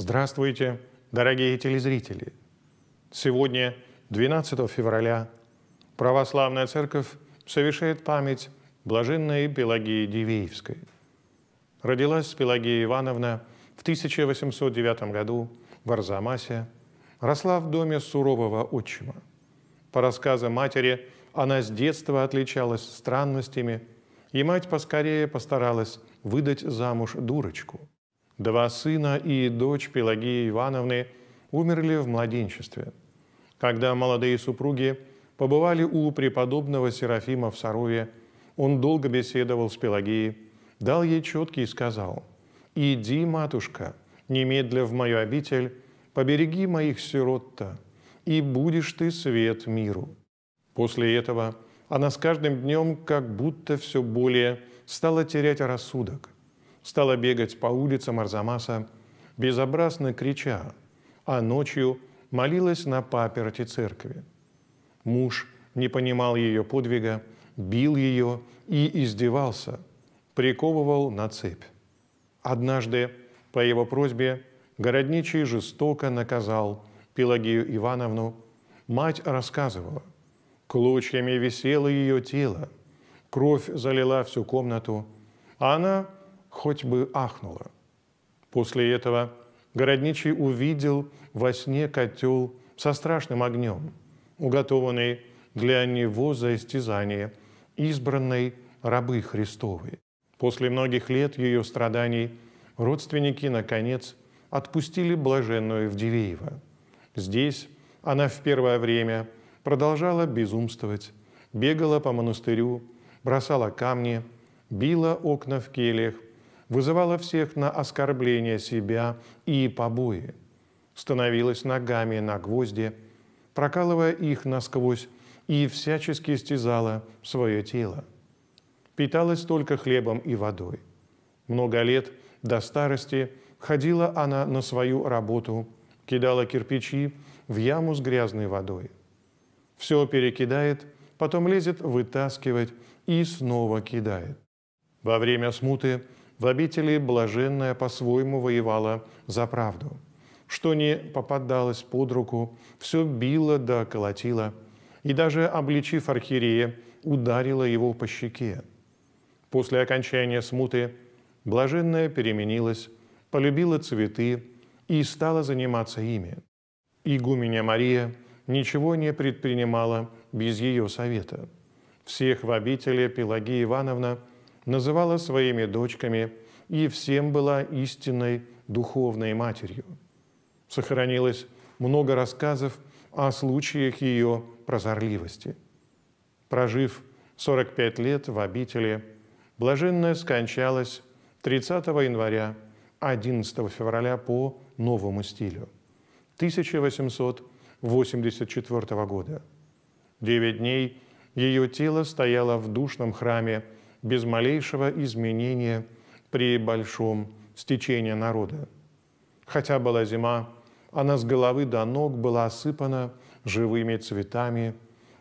Здравствуйте, дорогие телезрители! Сегодня, 12 февраля, Православная Церковь совершает память блаженной Пелагии Дивеевской. Родилась Пелагия Ивановна в 1809 году в Арзамасе, росла в доме сурового отчима. По рассказам матери, она с детства отличалась странностями, и мать поскорее постаралась выдать замуж дурочку – Два сына и дочь Пелагии Ивановны умерли в младенчестве. Когда молодые супруги побывали у преподобного Серафима в Сарове, он долго беседовал с Пелагией, дал ей четкий и сказал, «Иди, матушка, немедля в мою обитель, побереги моих сирот-то, и будешь ты свет миру». После этого она с каждым днем как будто все более стала терять рассудок – стала бегать по улицам Арзамаса, безобразно крича, а ночью молилась на паперти церкви. Муж не понимал ее подвига, бил ее и издевался, приковывал на цепь. Однажды, по его просьбе, городничий жестоко наказал Пелагею Ивановну. Мать рассказывала, клочьями висело ее тело, кровь залила всю комнату, а она хоть бы ахнула. После этого городничий увидел во сне котел со страшным огнем, уготованный для него за истязание избранной рабы Христовой. После многих лет ее страданий родственники, наконец, отпустили блаженную Вдивеева. Здесь она в первое время продолжала безумствовать, бегала по монастырю, бросала камни, била окна в кельях, вызывала всех на оскорбление себя и побои, становилась ногами на гвозди, прокалывая их насквозь и всячески стязала свое тело. Питалась только хлебом и водой. Много лет до старости ходила она на свою работу, кидала кирпичи в яму с грязной водой. Все перекидает, потом лезет вытаскивать и снова кидает. Во время смуты в обители блаженная по-своему воевала за правду. Что не попадалось под руку, все било да колотило, и даже, обличив архиерея, ударила его по щеке. После окончания смуты блаженная переменилась, полюбила цветы и стала заниматься ими. Игуменя Мария ничего не предпринимала без ее совета. Всех в обители Пелагея Ивановна – называла своими дочками и всем была истинной духовной матерью. Сохранилось много рассказов о случаях ее прозорливости. Прожив 45 лет в обители, блаженная скончалась 30 января 11 февраля по новому стилю 1884 года. Девять дней ее тело стояло в душном храме – без малейшего изменения при большом стечении народа. Хотя была зима, она с головы до ног была осыпана живыми цветами,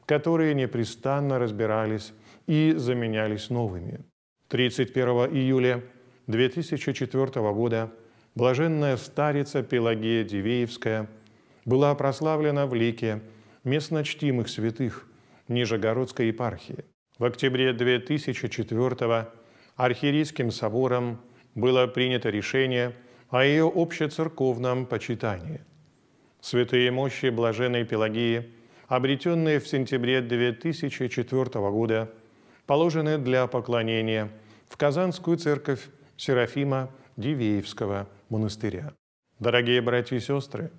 которые непрестанно разбирались и заменялись новыми. 31 июля 2004 года блаженная старица Пелагея Дивеевская была прославлена в лике местночтимых святых Нижегородской епархии – в октябре 2004 архиерейским собором было принято решение о ее общецерковном почитании. Святые мощи Блаженной Пелагии, обретенные в сентябре 2004 года, положены для поклонения в Казанскую церковь Серафима Дивеевского монастыря. Дорогие братья и сестры,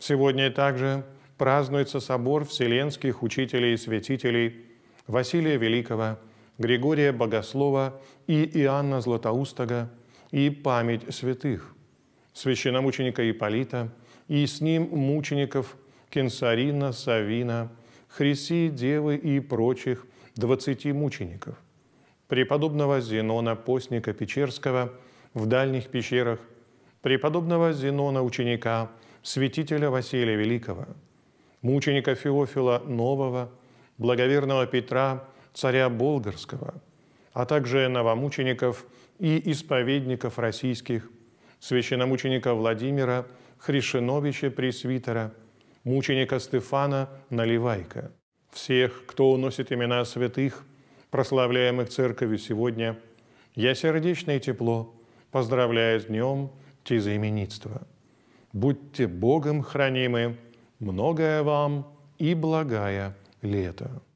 сегодня также празднуется собор вселенских учителей и святителей – Василия Великого, Григория Богослова и Иоанна Златоустого и память святых, священномученика Иполита и с ним мучеников Кенсарина, Савина, Хриси, Девы и прочих двадцати мучеников, преподобного Зенона Постника Печерского в дальних пещерах, преподобного Зенона ученика, святителя Василия Великого, мученика Феофила Нового – благоверного Петра, царя Болгарского, а также новомучеников и исповедников российских, священномученика Владимира, Хришиновича Пресвитера, мученика Стефана Наливайка, всех, кто уносит имена святых, прославляемых Церковью сегодня, я сердечно и тепло поздравляю с днем тезаименитства. Будьте Богом хранимы, многое вам и благая – i